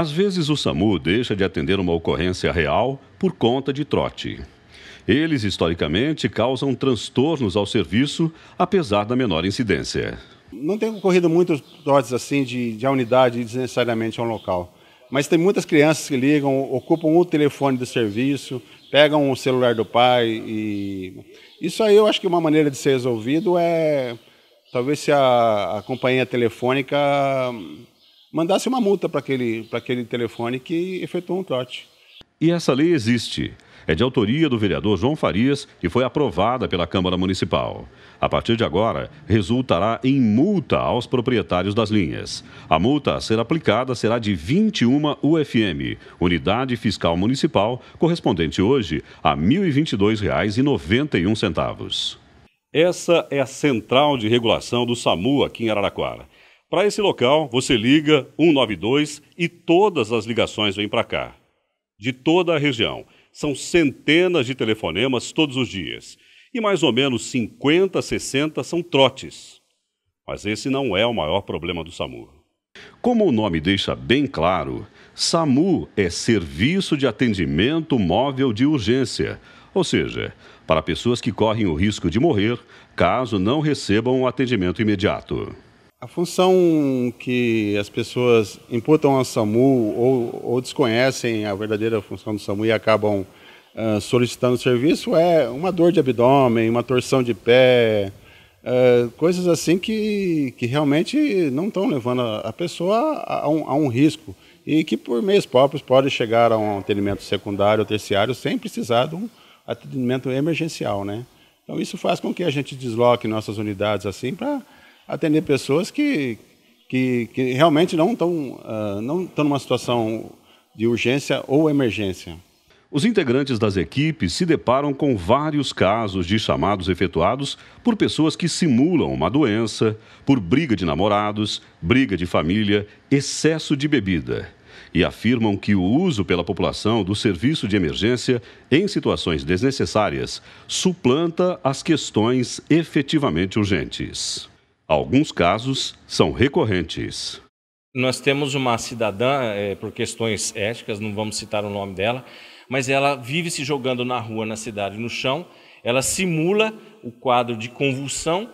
Às vezes o SAMU deixa de atender uma ocorrência real por conta de trote. Eles, historicamente, causam transtornos ao serviço, apesar da menor incidência. Não tem ocorrido muitos trotes assim de, de unidade desnecessariamente a um local. Mas tem muitas crianças que ligam, ocupam o telefone do serviço, pegam o celular do pai e isso aí eu acho que uma maneira de ser resolvido é talvez se a, a companhia telefônica mandasse uma multa para aquele, aquele telefone que efetuou um trote. E essa lei existe. É de autoria do vereador João Farias e foi aprovada pela Câmara Municipal. A partir de agora, resultará em multa aos proprietários das linhas. A multa a ser aplicada será de 21 UFM, Unidade Fiscal Municipal, correspondente hoje a R$ 1.022,91. Essa é a central de regulação do SAMU aqui em Araraquara. Para esse local, você liga 192 e todas as ligações vêm para cá, de toda a região. São centenas de telefonemas todos os dias. E mais ou menos 50, 60 são trotes. Mas esse não é o maior problema do SAMU. Como o nome deixa bem claro, SAMU é Serviço de Atendimento Móvel de Urgência, ou seja, para pessoas que correm o risco de morrer caso não recebam o atendimento imediato. A função que as pessoas imputam ao SAMU ou, ou desconhecem a verdadeira função do SAMU e acabam uh, solicitando serviço é uma dor de abdômen, uma torção de pé, uh, coisas assim que, que realmente não estão levando a, a pessoa a, a, um, a um risco e que por meios próprios pode chegar a um atendimento secundário ou terciário sem precisar de um atendimento emergencial, né? Então isso faz com que a gente desloque nossas unidades assim para atender pessoas que, que, que realmente não estão uh, ah, não estão numa situação de urgência ou emergência. Os integrantes das equipes se deparam com vários casos de chamados efetuados por pessoas que simulam uma doença, por briga de namorados, briga de família, excesso de bebida. E afirmam que o uso pela população do serviço de emergência em situações desnecessárias suplanta as questões efetivamente urgentes. Alguns casos são recorrentes. Nós temos uma cidadã, é, por questões éticas, não vamos citar o nome dela, mas ela vive se jogando na rua, na cidade, no chão. Ela simula o quadro de convulsão,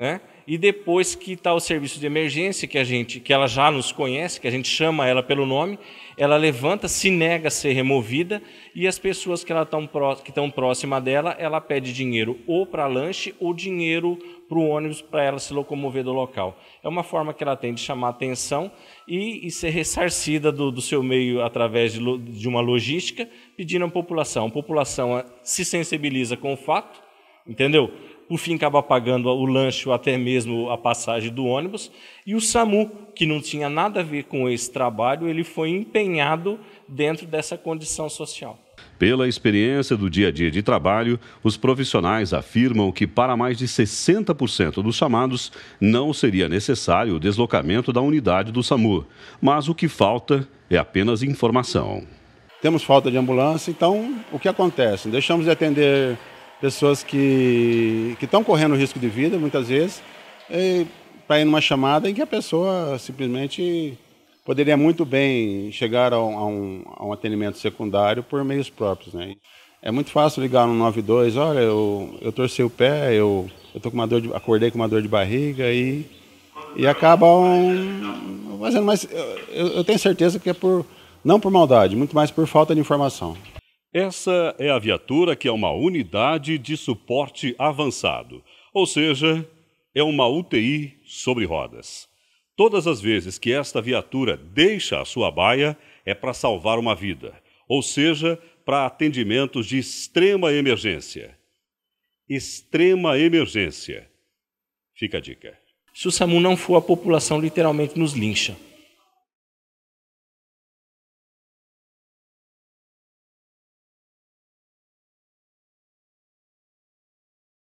né? e depois que está o serviço de emergência, que a gente, que ela já nos conhece, que a gente chama ela pelo nome, ela levanta, se nega a ser removida e as pessoas que estão próximas dela, ela pede dinheiro ou para lanche ou dinheiro para o ônibus para ela se locomover do local. É uma forma que ela tem de chamar atenção e, e ser ressarcida do, do, seu meio através de, de uma logística, pedindo à população. A população ah, se sensibiliza com o fato, entendeu? por fim acaba pagando o lanche ou até mesmo a passagem do ônibus. E o SAMU, que não tinha nada a ver com esse trabalho, ele foi empenhado dentro dessa condição social. Pela experiência do dia a dia de trabalho, os profissionais afirmam que para mais de 60% dos chamados não seria necessário o deslocamento da unidade do SAMU, mas o que falta é apenas informação. Temos falta de ambulância, então o que acontece? Deixamos de atender pessoas que estão correndo risco de vida, muitas vezes, para ir numa chamada em que a pessoa simplesmente poderia muito bem chegar a um, a um, a um atendimento secundário por meios próprios. Né? É muito fácil ligar no 92, olha, eu, eu torci o pé, eu, eu tô com uma dor de, acordei com uma dor de barriga e, e acabam fazendo. Mas eu, eu tenho certeza que é por, não por maldade, muito mais por falta de informação. Essa é a viatura que é uma unidade de suporte avançado, ou seja, é uma UTI sobre rodas. Todas as vezes que esta viatura deixa a sua baia, é para salvar uma vida, ou seja, para atendimentos de extrema emergência. Extrema emergência. Fica a dica. Se o SAMU não for, a população literalmente nos lincha.